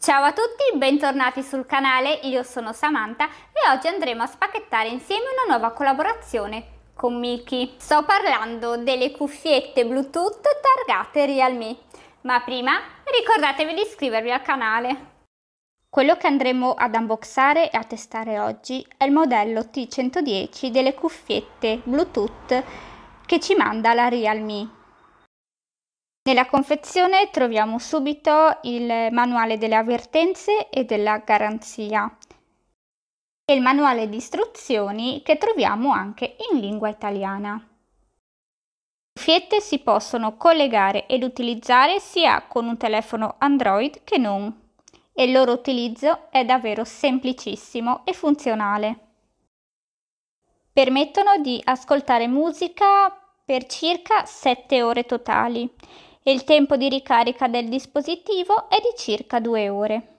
Ciao a tutti, bentornati sul canale, io sono Samantha e oggi andremo a spacchettare insieme una nuova collaborazione con Miki. Sto parlando delle cuffiette Bluetooth targate Realme, ma prima ricordatevi di iscrivervi al canale. Quello che andremo ad unboxare e a testare oggi è il modello T110 delle cuffiette Bluetooth che ci manda la Realme. Nella confezione troviamo subito il manuale delle avvertenze e della garanzia e il manuale di istruzioni che troviamo anche in lingua italiana. Le cuffiette si possono collegare ed utilizzare sia con un telefono Android che non e il loro utilizzo è davvero semplicissimo e funzionale. Permettono di ascoltare musica per circa 7 ore totali il tempo di ricarica del dispositivo è di circa 2 ore.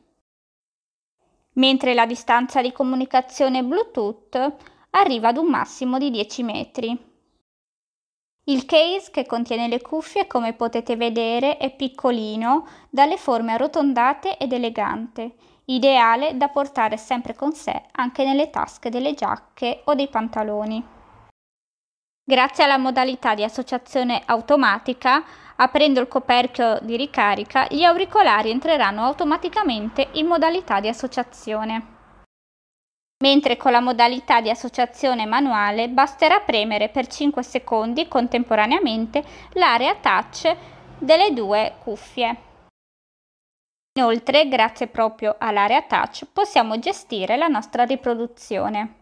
Mentre la distanza di comunicazione Bluetooth arriva ad un massimo di 10 metri. Il case che contiene le cuffie, come potete vedere, è piccolino, dalle forme arrotondate ed elegante, ideale da portare sempre con sé anche nelle tasche delle giacche o dei pantaloni. Grazie alla modalità di associazione automatica Aprendo il coperchio di ricarica, gli auricolari entreranno automaticamente in modalità di associazione. Mentre con la modalità di associazione manuale basterà premere per 5 secondi contemporaneamente l'area touch delle due cuffie. Inoltre, grazie proprio all'area touch, possiamo gestire la nostra riproduzione.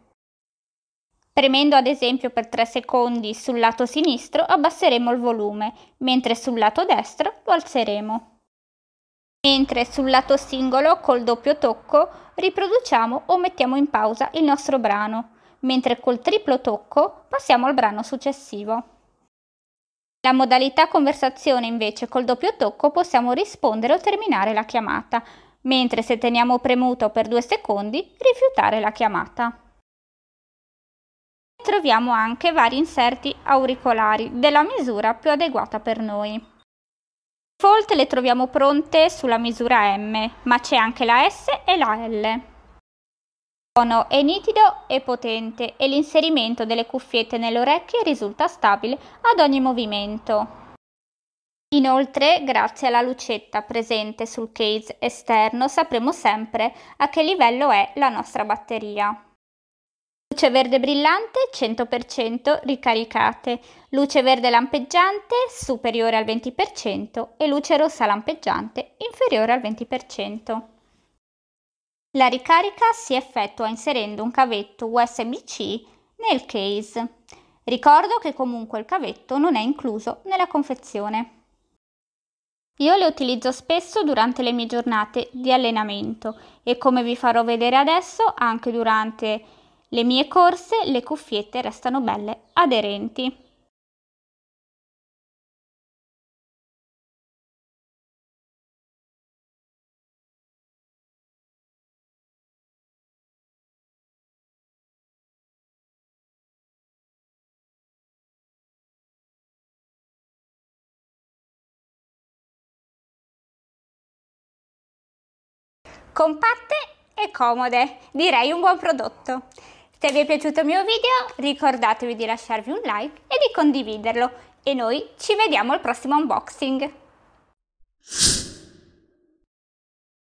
Premendo ad esempio per 3 secondi sul lato sinistro abbasseremo il volume, mentre sul lato destro lo alzeremo. Mentre sul lato singolo col doppio tocco riproduciamo o mettiamo in pausa il nostro brano, mentre col triplo tocco passiamo al brano successivo. La modalità conversazione invece col doppio tocco possiamo rispondere o terminare la chiamata, mentre se teniamo premuto per 2 secondi rifiutare la chiamata troviamo anche vari inserti auricolari della misura più adeguata per noi. Fold le troviamo pronte sulla misura M, ma c'è anche la S e la L. Sono è nitido e potente e l'inserimento delle cuffiette nelle orecchie risulta stabile ad ogni movimento. Inoltre, grazie alla lucetta presente sul case esterno, sapremo sempre a che livello è la nostra batteria. Luce verde brillante 100% ricaricate, luce verde lampeggiante superiore al 20% e luce rossa lampeggiante inferiore al 20%. La ricarica si effettua inserendo un cavetto USB-C nel case. Ricordo che comunque il cavetto non è incluso nella confezione. Io le utilizzo spesso durante le mie giornate di allenamento e come vi farò vedere adesso anche durante il le mie corse, le cuffiette restano belle aderenti. compatte e comode, direi un buon prodotto. Se vi è piaciuto il mio video ricordatevi di lasciarvi un like e di condividerlo e noi ci vediamo al prossimo unboxing!